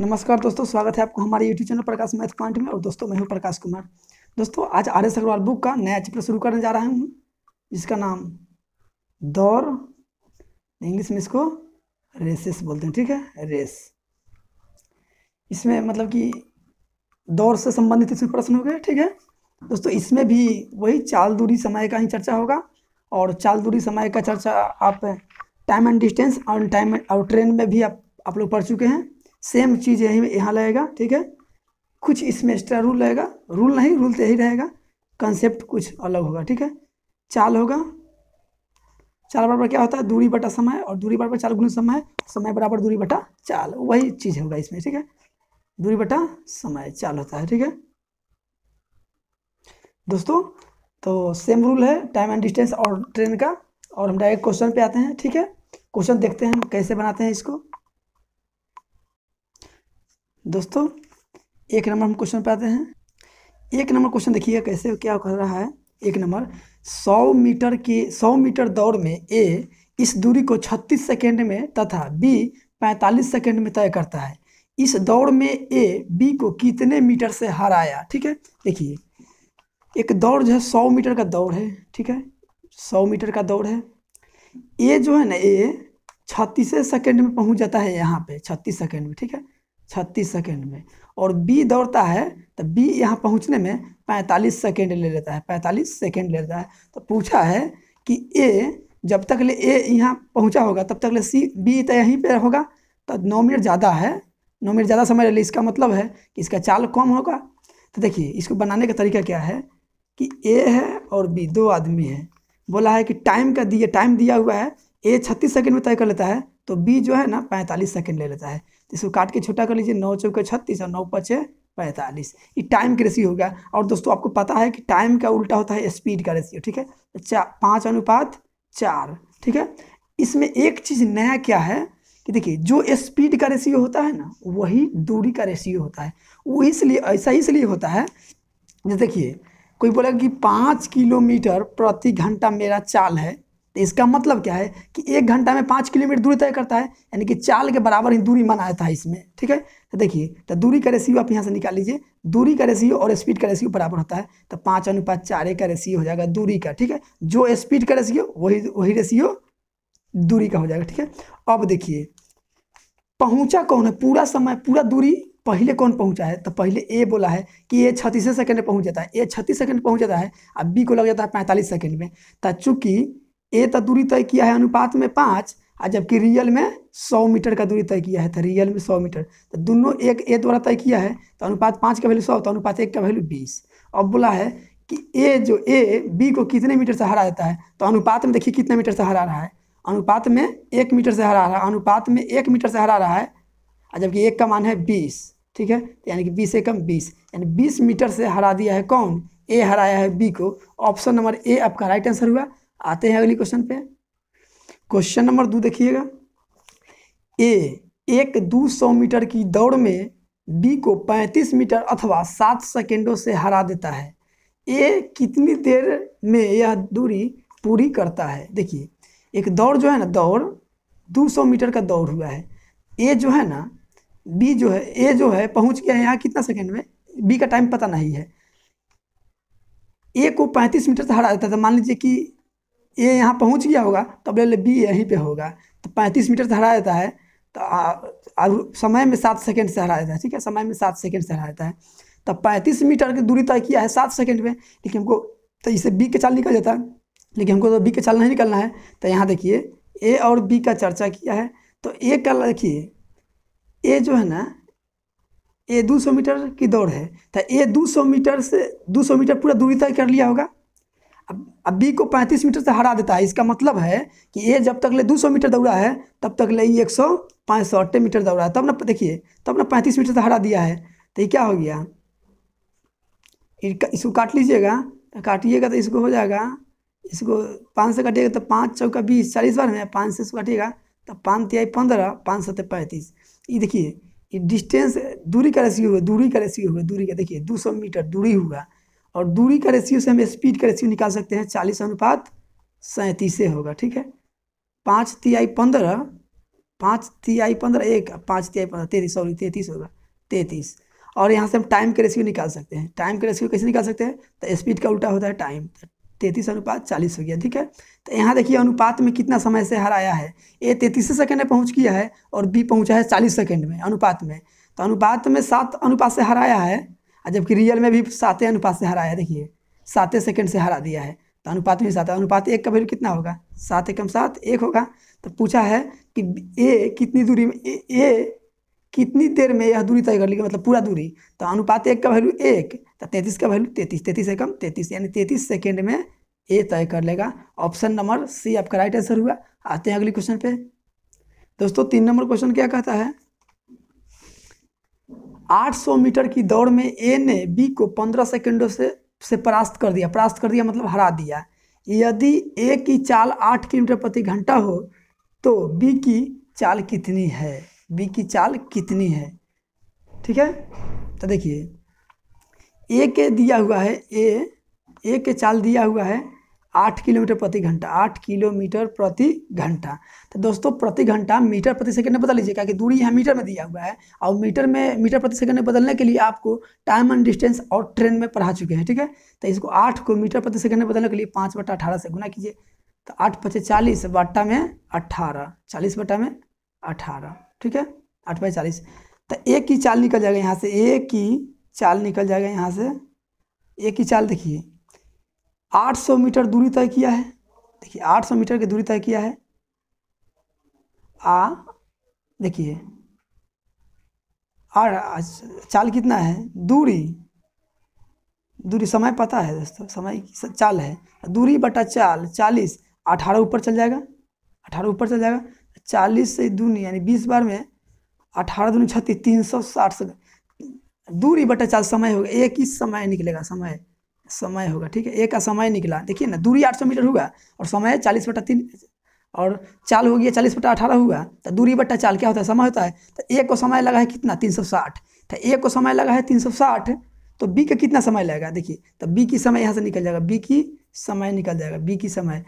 नमस्कार दोस्तों स्वागत है आपको हमारे YouTube channel Prakash math point में और दोस्तों मैं हूं प्रकाश कुमार दोस्तों आज आर्य अग्रवाल बुक का नया चैप्टर शुरू करने जा रहा हूं जिसका नाम दौर इंग्लिश में इसको रेसेस बोलते हैं ठीक है रेस इसमें मतलब कि दौर से संबंधित इसमें प्रश्न हो गए ठीक है दोस्तों इसमें भी वही चाल दूरी समय का ही चर्चा होगा और चाल दूरी समय का चर्चा आप टाइम एंड डिस्टेंस और टाइम और ट्रेन में भी आप आप लोग पढ़ चुके हैं सेम चीज़ यही यहाँ लगेगा ठीक है कुछ इसमें एक्स्ट्रा रूल लगेगा रूल नहीं रूल तो यही रहेगा कंसेप्ट कुछ अलग होगा ठीक है चाल होगा चाल बराबर क्या होता है दूरी बटा समय और दूरी बराबर चाल गुण समय समय बराबर दूरी बटा चाल वही चीज़ होगा इसमें ठीक है दूरी बटा समय चाल होता है ठीक है दोस्तों तो सेम रूल है टाइम एंड डिस्टेंस और ट्रेन का और हम डायरेक्ट क्वेश्चन पे आते हैं ठीक है क्वेश्चन देखते हैं हम कैसे बनाते हैं इसको दोस्तों एक नंबर हम क्वेश्चन पे आते हैं एक नंबर क्वेश्चन देखिए कैसे क्या कर रहा है एक नंबर सौ मीटर के सौ मीटर दौड़ में ए इस दूरी को छत्तीस सेकेंड में तथा बी पैंतालीस सेकेंड में तय करता है इस दौड़ में ए बी को कितने मीटर से हराया ठीक है देखिए एक दौड़ जो है सौ मीटर का दौड़ है ठीक है सौ मीटर का दौड़ है ए जो है ना ए छत्तीस सेकेंड में पहुंच जाता है यहाँ पे छत्तीस सेकेंड में ठीक है छत्तीस सेकेंड में और बी दौड़ता है तो बी यहाँ पहुँचने में पैंतालीस सेकेंड ले लेता है पैंतालीस सेकेंड ले लेता है तो पूछा है कि ए जब तक ले ए यहाँ पहुँचा होगा तब तक ले सी बी तो यहीं पर होगा तो नौ मिनट ज़्यादा है नौ मिनट ज़्यादा समय ले ली इसका मतलब है कि इसका चाल कम होगा तो देखिए इसको बनाने का तरीका क्या है कि ए है और बी दो आदमी है बोला है कि टाइम का दिया टाइम दिया हुआ है ए छत्तीस सेकेंड में तय कर लेता है तो बी जो है ना पैंतालीस सेकेंड ले लेता है इसको काट के छोटा कर लीजिए नौ चौके छत्तीस और नौ पचे पैंतालीस ये टाइम का रेशियो हो गया और दोस्तों आपको पता है कि टाइम का उल्टा होता है स्पीड का रेशियो ठीक है चार पाँच अनुपात चार ठीक है इसमें एक चीज़ नया क्या है कि देखिए जो स्पीड का रेशियो होता है ना वही दूरी का रेशियो होता है वो इसलिए ऐसा इसलिए होता है जैसे देखिए कोई बोला कि पाँच किलोमीटर प्रति घंटा मेरा चाल है तो इसका मतलब क्या है कि एक घंटा में पाँच किलोमीटर दूरी तय करता है यानी कि चाल के बराबर ही दूरी माना था है इसमें ठीक है तो देखिए तो दूरी का रेसियो आप यहाँ से निकाल लीजिए दूरी का रेसियो और स्पीड का रेसियो बराबर होता है तो पाँच अनुपात चार का रेसियो हो जाएगा दूरी का ठीक है जो स्पीड का रेसियो वही वही रेसियो दूरी का हो जाएगा ठीक है अब देखिए पहुंचा कौन है पूरा समय पूरा दूरी पहले कौन पहुंचा है तो पहले ए बोला है कि ए छत्तीस सेकंड में पहुंच जाता है ए छत्तीस सेकंड पहुंच जाता है अब बी को लग जाता है पैंतालीस सेकंड में तो चूंकि ए तो दूरी तय किया है अनुपात में पाँच और जबकि रियल में सौ मीटर का दूरी तय किया है तो रियल में सौ मीटर तो दोनों एक ए द्वारा तय किया है तो अनुपात पाँच का वैल्यू सौ तो अनुपात एक का वैल्यू बीस अब बोला है कि ए जो ए बी को कितने मीटर से हरा देता है तो अनुपात में देखिए कितने मीटर से हरा रहा है अनुपात में एक मीटर से हरा रहा है अनुपात में एक मीटर से हरा रहा है जबकि एक का मान है बीस ठीक है तो यानी कि बीस से कम बीस यानी बीस मीटर से हरा दिया है कौन ए हराया है बी को ऑप्शन नंबर ए आपका राइट आंसर हुआ आते हैं अगली क्वेश्चन पे क्वेश्चन नंबर दो देखिएगा ए एक दो सौ मीटर की दौड़ में बी को पैंतीस मीटर अथवा सात सेकेंडों से हरा देता है ए कितनी देर में यह दूरी पूरी करता है देखिए एक दौड़ जो है ना दौड़ 200 मीटर का दौड़ हुआ है ए जो है ना बी जो है ए जो है पहुंच गया है यहाँ कितना सेकंड में बी का टाइम पता नहीं है ए को 35 मीटर से हरा देता था तो मान लीजिए कि ए यहाँ पहुँच गया होगा तो अब ले ले बी यहीं पे होगा तो पैंतीस मीटर से हरा देता है तो आ, आ, समय में सात सेकेंड से हरा देता है ठीक है समय में सात सेकेंड से हरा देता है तो पैंतीस मीटर की दूरी तय किया है सात सेकेंड में लेकिन हमको तो इसे बी के चाल निकल जाता है लेकिन हमको तो बी का चाल नहीं निकलना है तो यहाँ देखिए ए और बी का चर्चा किया है तो ए का देखिए ए जो है ना ए 200 मीटर की दौड़ है तो ए 200 मीटर से 200 मीटर पूरा दूरी तय कर लिया होगा अब अब बी को 35 मीटर से हरा देता है इसका मतलब है कि ए जब तक ले 200 मीटर दौड़ा है तब तक ले एक सौ अट्ठे मीटर दौड़ा है तब ना देखिए तब ना 35 मीटर से हरा दिया है तो ये क्या हो गया इसको काट लीजिएगा काटिएगा तो इसको हो जाएगा इसको पाँच से काटिएगा तो पाँच चौका बीस चालीस बार में पाँच से इसको काटिएगा तो पाँच तिहाई पंद्रह पाँच सत्तर पैंतीस ये देखिए ये डिस्टेंस दूरी का रेसियो हुआ दूरी का रेसियो हुआ दूरी का देखिए सौ मीटर दूरी हुआ और दूरी का रेशियो से हम स्पीड का रेशियो निकाल सकते हैं चालीस अनुपात सैंतीस से होगा ठीक है पाँच तिहाई पंद्रह पाँच तिहाई पंद्रह एक पाँच तिहाई पंद्रह तैतीस सॉरी तैतीस होगा तैतीस और यहाँ से हम टाइम का रेशियो निकाल सकते हैं टाइम का रेशियो कैसे निकाल सकते हैं तो स्पीड का उल्टा होता है टाइम तैतीस अनुपात चालीस हो गया ठीक है तो यहाँ देखिए अनुपात में कितना समय से हराया है ए तैतीस सेकंड में पहुँच गया है और बी पहुँचा है चालीस सेकेंड में अनुपात में तो अनुपात में सात अनुपात से हराया है जबकि रियल में भी सातें अनुपात से हराया देखिए सातें सेकंड से हरा दिया है तो अनुपात में सात अनुपात एक का वैल्यू कितना होगा सात एकम सात एक होगा तो पूछा है कि ए कितनी दूरी में ए, ए कितनी देर में यह दूरी तय कर लेगी मतलब पूरा दूरी तो अनुपात एक का वैल्यू एक तो तैंतीस का वैल्यू तैंतीस तैंतीस एकम तैंतीस यानी तैंतीस सेकेंड में ए तय कर लेगा ऑप्शन नंबर सी आपका राइट आंसर हुआ आते हैं अगले क्वेश्चन पे दोस्तों तीन नंबर क्वेश्चन क्या कहता है 800 मीटर की दौड़ में ए ने बी को 15 सेकंडों से से परास्त कर दिया परास्त कर दिया मतलब हरा दिया यदि ए की चाल 8 किलोमीटर प्रति घंटा हो तो बी की चाल कितनी है बी की चाल कितनी है ठीक है तो देखिए ए के दिया हुआ है ए ए के चाल दिया हुआ है आठ किलोमीटर प्रति घंटा आठ किलोमीटर प्रति घंटा तो दोस्तों प्रति घंटा मीटर प्रति सेकंड में बदल लीजिए क्या कि दूरी यहाँ मीटर में दिया हुआ है और मीटर में मीटर प्रति सेकंड में बदलने के लिए आपको टाइम एंड डिस्टेंस और ट्रेन में पढ़ा चुके हैं ठीक है तो इसको आठ को मीटर प्रति सेकंड में बदलने के लिए पाँच बटा अठारह से गुना कीजिए तो आठ पचे चालीस बट्टा में अट्ठारह चालीस बट्टा में अठारह ठीक है आठ बाई चालीस तो एक की चाल निकल जाएगा यहाँ से एक की चाल निकल जाएगा यहाँ से एक की चाल देखिए 800 मीटर दूरी तय किया है देखिए 800 मीटर की दूरी तय किया है आ देखिए चाल कितना है दूरी दूरी समय पता है दोस्तों समय चाल है दूरी बटा चाल चालीस अठारह ऊपर चल जाएगा अठारह ऊपर चल जाएगा चालीस से दूनी यानी बीस बार में अठारह दूनी छत्तीस तीन सौ साठ से दूरी बटा चाल समय होगा एक ही समय निकलेगा समय समय होगा ठीक है ए का समय निकला देखिए ना दूरी 800 मीटर हुआ और समय चालीस बटा तीन और चाल हो गया चालीस बटा अठारह हुआ तो दूरी बटा चाल क्या होता है समय होता है तो ए को समय लगा है कितना तीन सौ साठ तो ए को समय लगा है तीन सौ साठ तो बी का कितना समय लगेगा देखिए तो बी की समय यहाँ से निकल जाएगा बी की समय निकल जाएगा बी की समय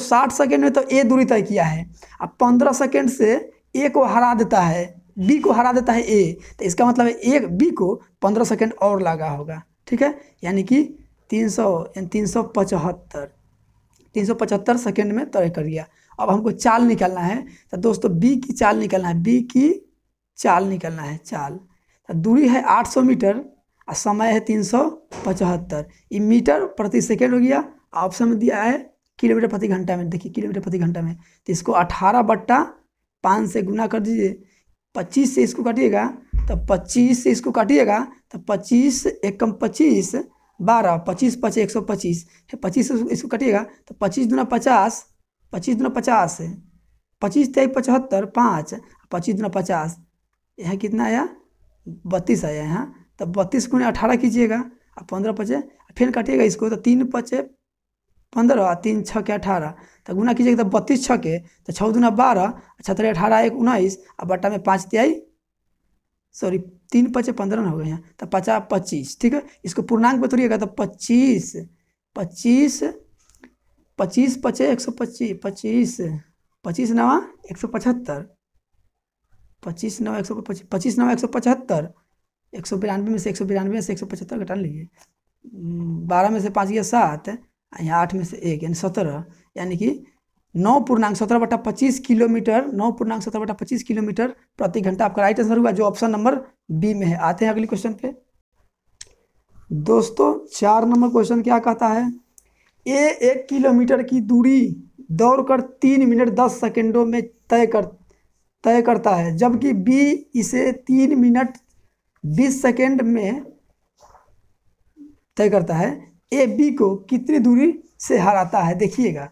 साठ सेकेंड में तो ए दूरी तय किया है अब पंद्रह सेकेंड से ए को हरा देता है बी को हरा देता है ए तो इसका मतलब है ए बी को पंद्रह सेकेंड और लगा होगा ठीक है यानी कि तीन सौ यानी तीन सौ पचहत्तर तीन सौ पचहत्तर सेकेंड में तय कर दिया अब हमको चाल निकालना है तो दोस्तों बी की चाल निकालना है बी की चाल निकालना है चाल तो दूरी है आठ सौ मीटर और समय है तीन सौ पचहत्तर ये मीटर प्रति सेकेंड हो गया ऑप्शन में दिया है किलोमीटर प्रति घंटा में देखिए किलोमीटर प्रति घंटा में तो इसको अठारह बट्टा पाँच से गुना कर दीजिए पच्चीस से इसको काटिएगा तो पच्चीस से इसको काटिएगा तो पच्चीस एकम पच्चीस बारह पच्चीस पच एक सौ पच्चीस पच्चीस से इसको काटिएगा तो पच्चीस दुना पचास पच्चीस दुना पचास पच्चीस तेईस पचहत्तर पाँच पच्चीस दुना पचास यहाँ कितना आया बत्तीस आया यहाँ तो बत्तीस गुणे अठारह कीजिएगा और पंद्रह पचे फिर काटिएगा इसको तो तीन पचे पंद्रह तीन छः के अठारह तो गुना कीजिएगा तो बत्तीस छः के तो छः दुना बारह छतरे अठारह एक उन्नीस और बट्टा में पाँच त्याई सॉरी तीन पचे पंद्रह हो गए हैं तो पचास पच्चीस ठीक है इसको पूर्णांक में तोड़िएगा तो पच्चीस पच्चीस पच्चीस पचे एक सौ पच्चीस पच्चीस पच्चीस नवा एक सौ पचहत्तर पच्चीस नौ एक सौ पच्चीस पच्चीस नवा एक सौ पचहत्तर एक सौ बिरानवे में से एक सौ बिरानवे में से एक सौ पचहत्तर घटा लीजिए बारह में से पाँच गया सात यहाँ आठ में से एक यानी सत्रह यानी कि नौ पूर्णांक सत्रह बटा पच्चीस किलोमीटर नौ पूर्णांक सत्रह बटा पच्चीस किलोमीटर प्रति घंटा आपका राइट आंसर हुआ जो ऑप्शन नंबर बी में है आते हैं अगले क्वेश्चन पे दोस्तों चार नंबर क्वेश्चन क्या कहता है ए एक किलोमीटर की दूरी दौड़कर तीन मिनट दस सेकेंडों में तय कर तय करता है जबकि बी इसे तीन मिनट बीस सेकेंड में तय करता है ए बी को कितनी दूरी से हराता है देखिएगा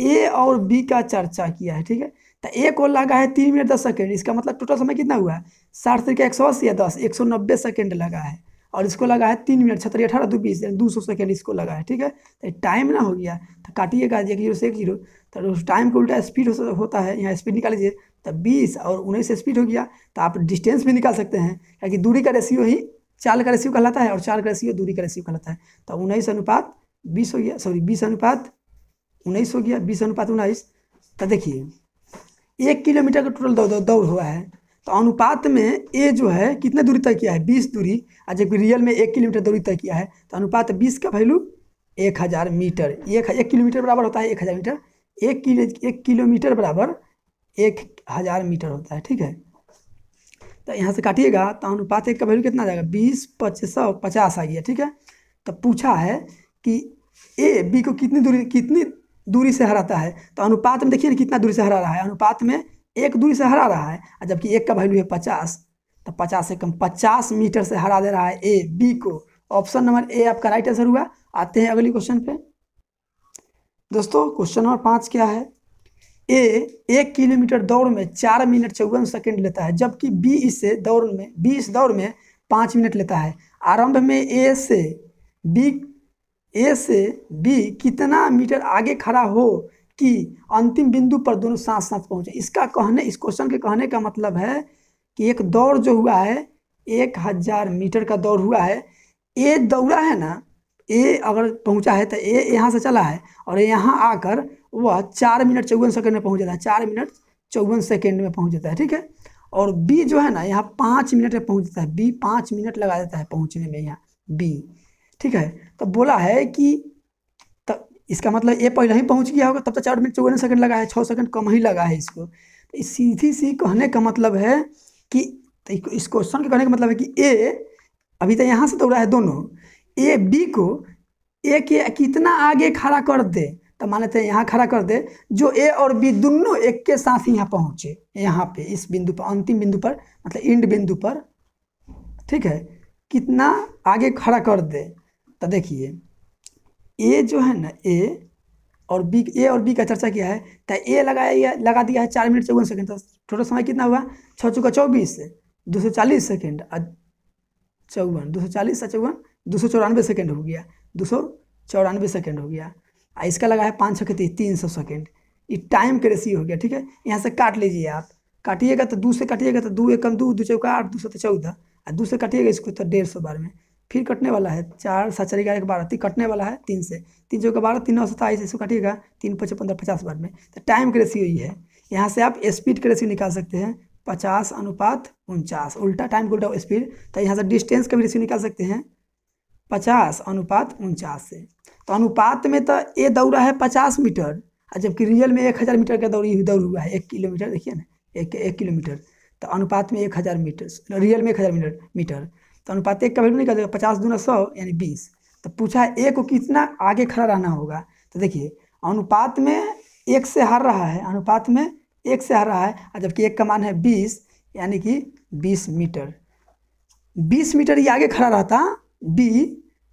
ए और बी का चर्चा किया है ठीक है तो ए को लगा है तीन मिनट दस सेकेंड इसका मतलब टोटल समय कितना हुआ है साठ तरीके एक सौ अस्सी या दस एक सौ नब्बे सेकेंड लगा है और इसको लगा है तीन मिनट छत्तीस अठारह दो बीस यानी दो सौ सेकेंड इसको लगा है ठीक है तो टाइम ना हो गया तो काटिएगा एक जीरो से एक जीरो तो टाइम को उल्टा स्पीड हो, होता है यहाँ स्पीड निकाल लीजिए तो बीस और उन्नीस स्पीड हो गया तो आप डिस्टेंस भी निकाल सकते हैं क्योंकि दूरी का रेशियो ही चाल का रेशियो कहलाता है और चाल का रेशियो दूरी का रेशियो कहलाता है तो उन्नीस अनुपात बीस हो गया सॉरी बीस अनुपात उन्नीस हो गया बीस अनुपात उन्नीस तो देखिए एक किलोमीटर का टोटल दौड़ दौड़ हुआ है तो अनुपात में ए जो है कितना दूरी तय किया है बीस दूरी और जबकि रियल में एक किलोमीटर दूरी तय किया है तो अनुपात बीस का वैल्यू एक हज़ार मीटर एक एक किलोमीटर बराबर होता है एक हज़ार मीटर एक किलो एक किलोमीटर बराबर एक हज़ार मीटर होता है ठीक है तो यहाँ से काटिएगा तो अनुपात एक का वैल्यू कितना जाएगा बीस पच्चीस सौ पचास आ गया ठीक है तो पूछा है कि ए बी को कितनी दूरी कितनी दूरी से हराता है तो अनुपात में देखिए ना कितना दूरी से हरा रहा है अनुपात में एक दूरी से हरा रहा है जबकि एक का वैल्यू है पचास तो पचास से कम पचास मीटर से हरा दे रहा है ए बी को ऑप्शन नंबर ए आपका राइट आंसर हुआ आते हैं अगली क्वेश्चन पे दोस्तों क्वेश्चन नंबर पाँच क्या है ए एक किलोमीटर दौड़ में चार मिनट चौवन सेकेंड लेता है जबकि बी इसे दौड़ में बी इस दौड़ में पाँच मिनट लेता है आरंभ में ए से बी ए से बी कितना मीटर आगे खड़ा हो कि अंतिम बिंदु पर दोनों साथ साथ पहुँचे इसका कहने इस क्वेश्चन के कहने का मतलब है कि एक दौड़ जो हुआ है एक हज़ार मीटर का दौड़ हुआ है ए दौड़ा है ना ए अगर पहुंचा है तो ए यहाँ से चला है और यहाँ आकर वह चार मिनट चौवन सेकेंड में पहुँच जाता है चार मिनट चौवन सेकेंड में पहुँच जाता है ठीक है और बी जो है ना यहाँ पाँच मिनट में पहुँच जाता है बी पाँच मिनट लगा देता है पहुँचने में यहाँ बी ठीक है तो बोला है कि तब इसका मतलब ए पहले ही पहुँच गया होगा तब तो चार मिनट चौवन सेकेंड लगा है छः सेकंड कम ही लगा है इसको तो इस सीधी सी कहने का मतलब है कि तो इस क्वेश्चन के कहने का मतलब है कि ए अभी तो यहाँ से दौड़ा है दोनों ए बी को ए के कितना आगे खड़ा कर दे तो मान लेते यहाँ खड़ा कर दे जो ए और बी दोनों एक के साथ ही यहाँ पहुँचे यहाँ पे इस बिंदु पर अंतिम बिंदु पर मतलब इंड बिंदु पर ठीक है कितना आगे खड़ा कर दे तो देखिए ए जो है ना ए और बी ए और बी का चर्चा किया है तो ए लगाया लगा दिया है चार मिनट चौवन सेकेंड तो टोटल समय कितना हुआ छः चौका चौबीस दो सौ चालीस सेकेंड चौवन दो सौ चालीस चौवन दो सौ चौरानवे सेकेंड हो गया दो सौ चौरानवे सेकेंड हो गया आ इसका लगा है पाँच सौ के तीस तो तीन सौ सेकेंड ये टाइम के रेसी हो गया ठीक है यहाँ से काट लीजिए आप काटिएगा तो दो से काटिएगा तो दो एक कम दो दो चौका आठ दो सौ तो चौदह और दो से काटिएगा इसको तो डेढ़ सौ बार में फिर कटने वाला है चार सात चार ग्यारह बारह तीन कटने वाला है तीन से तीन चौका बारह तीन नौ सत्ताईस तो इसको काटिएगा तीन पचास पंद्रह पचास बार में तो टाइम के रेसी हुई है यहाँ से आप स्पीड के रेसियो निकाल सकते हैं पचास अनुपात उनचास उल्टा टाइम को उल्टा स्पीड तो यहाँ से डिस्टेंस का भी रेसियो निकाल सकते हैं पचास अनुपात उनचास से तो अनुपात में तो ये दौड़ा है पचास मीटर और जबकि रियल में एक हज़ार मीटर का दौड़ दौड़ हुआ है एक किलोमीटर देखिए ना एक एक किलोमीटर तो अनुपात में एक हज़ार मीटर रियल में एक हज़ार मीटर मीटर तो अनुपात एक का नहीं कर देगा पचास दूना सौ यानी बीस तो पूछा है ए को कितना आगे खड़ा रहना होगा तो देखिए अनुपात में एक से हार रहा है अनुपात में एक से हार रहा है और जबकि एक का मान है बीस यानी कि बीस मीटर बीस मीटर ये आगे खड़ा रहता बी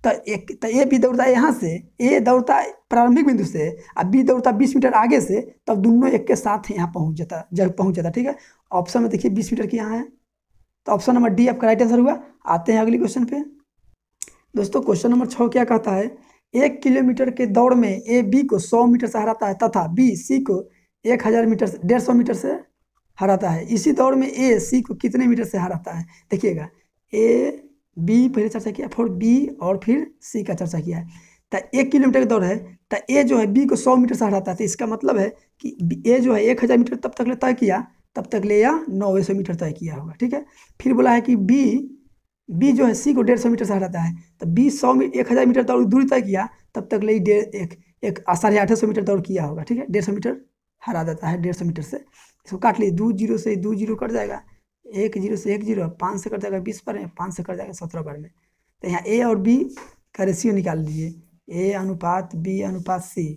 तो एक तो ए बी दौड़ता है यहाँ से ए दौड़ता है प्रारंभिक बिंदु से और बी दौड़ता है बीस मीटर आगे से तब तो दोनों एक के साथ यहाँ पहुँच जाता जब पहुँच जाता ठीक है ऑप्शन में देखिए बीस मीटर की यहाँ है तो ऑप्शन नंबर डी आपका राइट आंसर हुआ आते हैं अगले क्वेश्चन पे दोस्तों क्वेश्चन नंबर छः क्या कहता है एक किलोमीटर के दौड़ में ए बी को सौ मीटर से हराता है तथा बी सी को एक हज़ार मीटर से डेढ़ सौ मीटर से हराता है इसी दौड़ में ए सी को कितने मीटर से हराता है देखिएगा ए बी पहले चर्चा किया फिर बी और फिर सी का चर्चा किया है तो एक किलोमीटर की दौड़ है तो ए जो है बी को सौ मीटर से हटाता है तो इसका मतलब है कि ए जो है एक हज़ार मीटर तब तक ले तय किया तब तक ले या नौवे सौ मीटर तय किया होगा ठीक है फिर बोला है कि बी बी जो है सी को डेढ़ सौ मीटर से हटाता है तो बी सौ एक हज़ार मीटर दौड़ दूरी तय किया तब तक ले एक एक साढ़े आठ सौ मीटर दौड़ किया होगा ठीक है डेढ़ सौ मीटर हरा देता है डेढ़ सौ मीटर से इसको काट लिए दो जीरो से दो जीरो कट जाएगा एक जीरो से एक जीरो पाँच से कट जाएगा बीस पर में पाँच से कट जाएगा सत्रह पर में तो यहाँ ए और बी का रेशियो निकाल लीजिए ए अनुपात बी अनुपात सी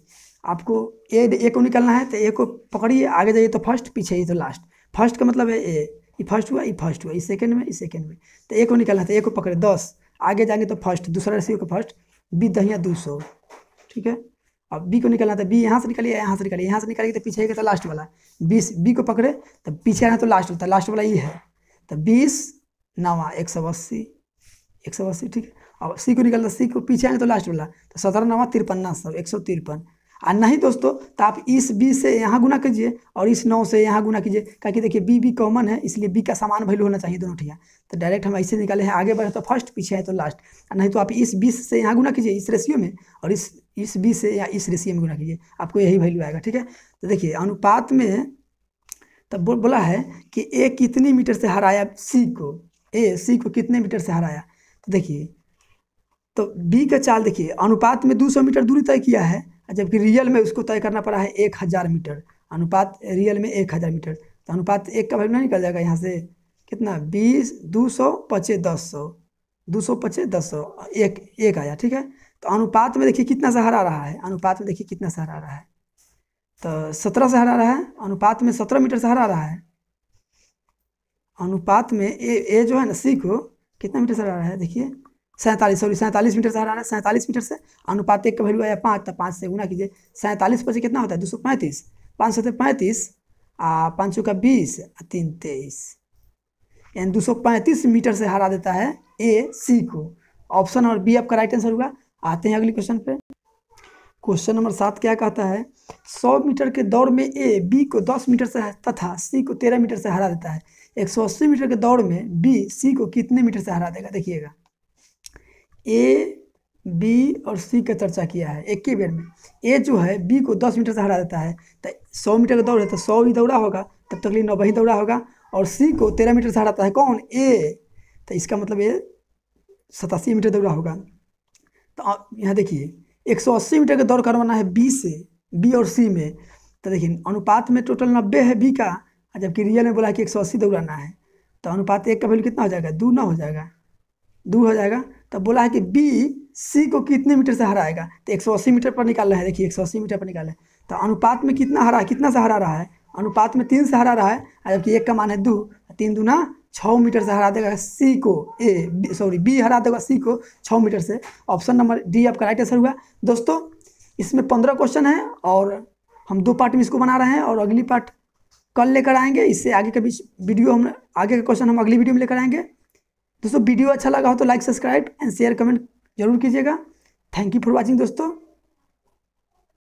आपको ए ए को निकालना है तो ए को पकड़िए आगे जाइए तो फर्स्ट पीछे ही तो लास्ट फर्स्ट का मतलब है ए ये फर्स्ट हुआ ये फर्स्ट हुआ ये सेकंड में ये सेकेंड में तो ए को निकालना है तो ए को पकड़े दस आगे जाएंगे तो फर्स्ट दूसरा रेशियो का फर्स्ट बी दहिया दो सौ ठीक है अब बी को निकलना था बी तो यहाँ से निकलिए यहाँ से निकलिए यहाँ से निकालिए तो पीछे था लास्ट तो वाला बीस बी को पकड़े तो पीछे आना तो लास्ट होता है लास्ट वाला ये है तो बीस नवा एक सौ अस्सी एक सौ अस्सी ठीक है और सी को निकलता तो सी को पीछे आने तो लास्ट वाला तो सत्रह नवा तिरपन्ना सौ एक सौ तिरपन आ नहीं दोस्तों तो आप इस बी से यहाँ गुना कीजिए और इस नौ से यहाँ गुना कीजिए क्या कि देखिए बी बी कॉमन है इसलिए बी का समान वैल्यू होना चाहिए दोनों ठीक तो डायरेक्ट हम ऐसे निकाले हैं आगे बढ़े तो फर्स्ट पीछे है तो लास्ट नहीं तो आप इस बीस से यहाँ गुना कीजिए इस रेशियो में और इस इस बी से या इस रेशियो में गुना कीजिए आपको यही वैल्यू आएगा ठीक है तो देखिए अनुपात में तब बो, बोला है कि ए कितने मीटर से हराया सी को ए सी को कितने मीटर से हराया तो देखिए तो बी का चाल देखिए अनुपात में 200 मीटर दूरी तय किया है जबकि रियल में उसको तय करना पड़ा है एक हज़ार मीटर अनुपात रियल में एक हज़ार मीटर तो अनुपात एक का वैल्यू ना निकल जाएगा यहाँ से कितना बीस दो सौ पचे दस सौ दो सौ पचे दस सौ एक एक आया ठीक है तो अनुपात में देखिए कितना सा हरा रहा है अनुपात में देखिए कितना सा हरा रहा है तो सत्रह से हरा रहा है अनुपात में सत्रह मीटर से हरा रहा है अनुपात में ए ए जो है ना सी को कितना मीटर से हरा रहा है देखिए सैंतालीस सॉरी सैंतालीस मीटर से हरा रहा है सैंतालीस मीटर से अनुपात एक का वैल्यू आया पाँच तो पाँच से गुना कीजिए सैंतालीस पर कितना होता है दो सौ पैंतीस पाँच सौ पैंतीस आ पाँच सौ का बीस तीन तेईस यानी दो सौ पैंतीस मीटर से हरा देता है ए सी को ऑप्शन और बी आपका राइट आंसर हुआ आते हैं अगले क्वेश्चन पे क्वेश्चन नंबर सात क्या कहता है सौ मीटर के दौड़ में ए बी को दस मीटर से तथा सी को तेरह मीटर से हरा देता है एक सौ अस्सी मीटर के दौड़ में बी सी को कितने मीटर से हरा देगा देखिएगा ए बी और सी का चर्चा किया है एक ही बेर में ए जो है बी को दस मीटर से हरा देता है तो सौ मीटर का दौड़ है तो सौ ही दौड़ा होगा तब तक नौ वही दौड़ा होगा और सी को तेरह मीटर से हराता है कौन ए तो इसका मतलब ये सतासी मीटर दौड़ा होगा तो यहाँ देखिए 180 मीटर का दौड़ करवाना है बी से बी और सी में तो देखिए अनुपात में टोटल नब्बे है बी का जबकि रियल में बोला कि एक सौ अस्सी दौड़ाना है तो अनुपात एक का वैल्यू कितना हो जाएगा दो ना हो जाएगा दो हो जाएगा तो बोला है कि बी सी को कितने मीटर से हराएगा तो एक सौ अस्सी मीटर पर निकालना है देखिए एक सौ अस्सी मीटर पर निकाले है तो अनुपात में कितना हरा कितना से हरा रहा है अनुपात में तीन से हरा रहा है जबकि एक का मान है दो तो तीन दूना छः मीटर से हरा देगा सी को ए सॉरी बी हरा देगा सी को छः मीटर से ऑप्शन नंबर डी आपका राइट आंसर हुआ दोस्तों इसमें पंद्रह क्वेश्चन है और हम दो पार्ट में इसको बना रहे हैं और अगली पार्ट कल लेकर आएंगे इससे आगे का वीडियो हम आगे का क्वेश्चन हम अगली वीडियो में लेकर आएंगे दोस्तों वीडियो अच्छा लगा हो तो like subscribe and share comment जरूर कीजिएगा थैंक यू फॉर वॉचिंग दोस्तों